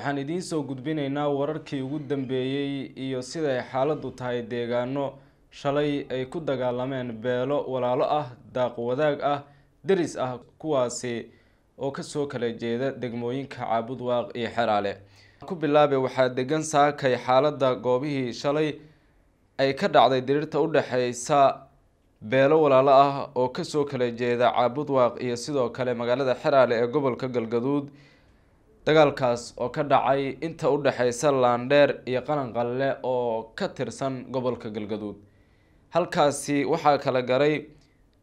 waxaan idiin soo gudbinaynaa wararkii ugu dambeeyey iyo sida ay xaaladdu tahay deegaano shalay ay ku dagaalameen beelo walaalo ah daaqwadaag ah deris ah kuwaasi oo kasoo kala jeeda degmooyinka caabudwaaq iyo xeraale ku bilaabay waxaa degan saakay xaaladda goobihii shalay ay ka dhacday diriirta u dhexeysa beelo walaalo ah oo kasoo kala jeeda caabudwaaq iyo sidoo kale magaalada xeraale ee gobolka galgaduud dagaalkaas oo ka dhacay inta u dhexeysa laandheer iyo qalanqalle oo ka tirsan gobolka galgaduud halkaasi waxaa kala garay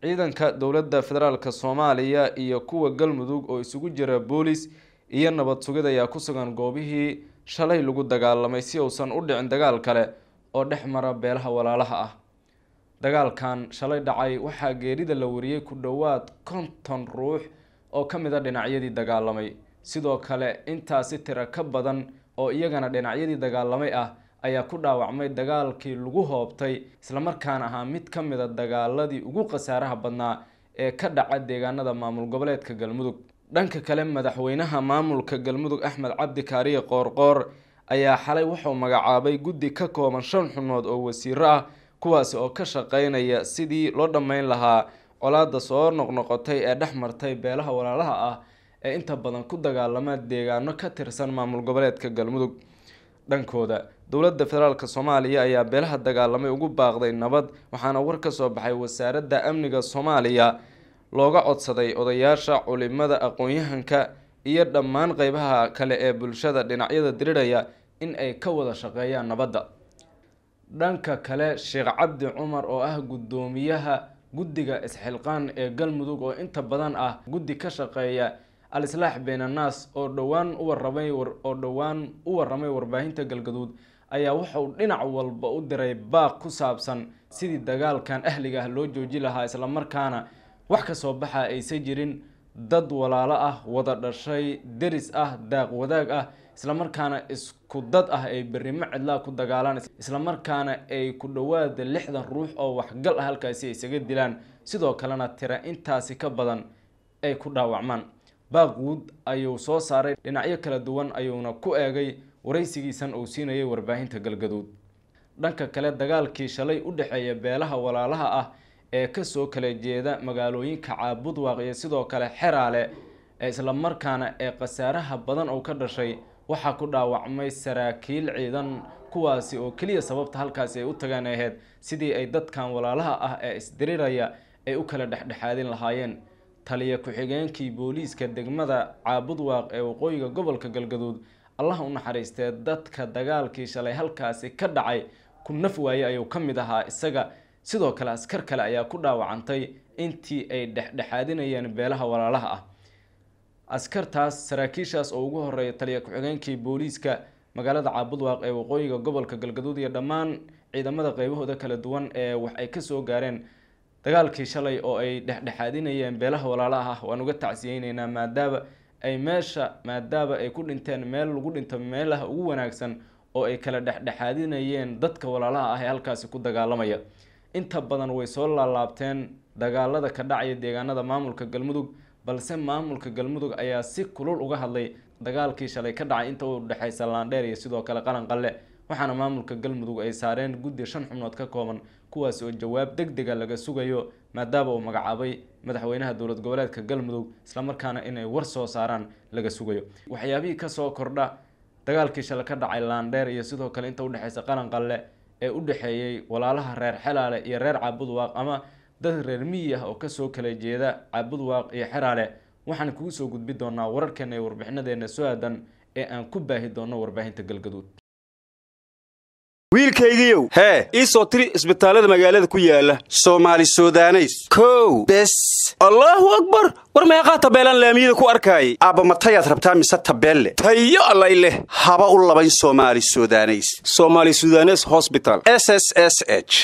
ciidanka dowladda federaalk soomaaliya iyo kuwa galmudug oo isugu jira boolis iyo nabad sugid ayaa ku sugan goobihii shalay lagu dagaalamay si uusan u dhicin dagaal kale oo dhex mara beelaha walaalaha ah dagaalkan shalay dhacay waxaa geerida la wariyey ku dhowaad konton ruux oo ka mid a ah dhinacyadii dagaalamay sidoo kale intaasi tiro ka badan oo iyagana dhinacyadii dagaalamay ah ayaa ku dhaawacmay dagaalkii lagu hoobtay islamarkaana ahaa mid ka mid a dagaaladii ugu khasaaraha badnaa ee ka dhaca deegaanada maamul goboleedka galmudug dhanka kale madaxweynaha maamulka galmudug axmed cabdi kaariye qoorqoor ayaa xalay wuxuu magacaabay guddi ka kooban shan xunood oo wasiiro ah kuwaasi oo ka shaqeynaya sidii loo dhammeyn lahaa colaada soo noqnoqotay ee dhex martay beelaha walaalaha ah ee inta badan ku dagaalama deegaano ka tirsan maamul goboleedka galmudug dhankooda dowladda federaalk soomaaliya ayaa beelaha dagaalamay ugu baaqday nabad waxaana war ka soo baxay wasaaradda amniga soomaaliya looga codsaday odayaasha culimada aqoon-yahanka iyo dhammaan qeybaha kale ee bulshada dhinacyada diriraya in ay ka wada shaqeeyaan nabadda dhanka kale sheekh cabdi cumar oo ah guddoomiyaha guddiga isxilqaan ee galmudug oo inta badan ah guddi ka shaqeeya al-islaax been annaas oo dhowaan u warramay oo dhowaan u warramay warbaahinta galgaduud ayaa wuxuu dhinac walba u diray baaq ku saabsan sidii dagaalkan ahliga ah loo jooji lahaa islamarkaana wax ka soo baxa aysan jirin dad walaalo ah wada dhashay deris ah daaq wadaag ah islamarkaana isku dad ah ay berrimo cidlaa ku dagaalaan islamarkaana ay ku dhowaada lixdan ruux oo waxgal ah halkaasi ay isaga dilaan sidoo kalena tira intaasi ka badan ay ku dhaawacmaan baaquud ayuu soo saaray dhinacyo kala duwan ayuuna ku eegay waraysigiisan uu siinayay warbaahinta galgaduud dhanka kale dagaalkii shalay u dhexeeya beelaha walaalaha ah ee kasoo kala jeeda magaalooyinka caabudwaaq iyo sidoo kale xeraale ee islamarkaana ee khasaaraha badan uu ka dhashay waxaa ku dhaawacmay saraakiil ciidan kuwaasi oo keliya sababta halkaasi ay u tagaan aheyd sidii ay dadkan walaalaha ah ee isdiriraya ay u kala dhexdhexaadin lahaayeen taliya ku-xigeenkii booliiska degmada caabudwaaq ee waqooyiga gobolka galgaduud allah u naxariistee dadka dagaalkii shalay halkaasi ka dhacay ku naf waaye ayuu ka mid ahaa isaga sidoo kale askar kale ayaa ku dhaawacantay intii ay dhexdhexaadinayeen beelaha walaalaha ah askartaas saraakiishaas oo ugu horeeya taliya ku-xigeenkii booliiska magaalada caabudwaaq ee waqooyiga gobolka galgaduud iyo dhammaan ciidamada qeybahooda kala duwan ee wax ay kasoo gaareen dagaalkii shalay oo ay dhexdhexaadinayeen beelaha walaalaha ah waan uga tacsiyeyneynaa maadaaba ay meesha maadaaba ay ku dhinteen meel lagu dhinto meelaha ugu wanaagsan oo ay kala dhexdhexaadinayeen dadka walaalaha ah ee halkaasi ku dagaalamaya inta badan way soo laalaabteen dagaalada ka dhacaya deegaanada maamulka galmudug balse maamulka galmudug ayaa si kulul uga hadlay dagaalkii shalay ka dhacay inta u dhexeysa laandheer iyo sidoo kale qalanqalle waxaana maamulka galmudug ay saareen guddi shan xubnood ka kooban kuwaas oo jawaab deg dega laga sugayo maadaaba uu magacaabay madaxweynaha dowlad goboleedka galmudug islamarkaana inay war soo saaraan laga sugayo waxyaabihii kasoo kordha dagaalkii shale ka dhacay laandheer iyo sidoo kale inta udhexeysa qaran ee u dhexeeyey walaalaha reer xelaale iyo reer caabudwaaq ama dad reer miyi ah oo kasoo kala jeeda caabudwaaq iyo xeraale waxaan kugu soo gudbi doonaa wararkeena iyo warbixinadeena soo aadan ee aan ku baahi doono warbaahinta galgaduud wiilkaygiiow hee ii soo tiri isbitaallada magaalada ku yaala soomaali sudaneys kow bes allaahu akbar war meeqaa tabeelaan laamiyada ku arkaayay aabba matayaad rabtaa mise tabeelle tayo allay leh haba u labayn soomaali sudaneys somaali sudanes hosbital s s s h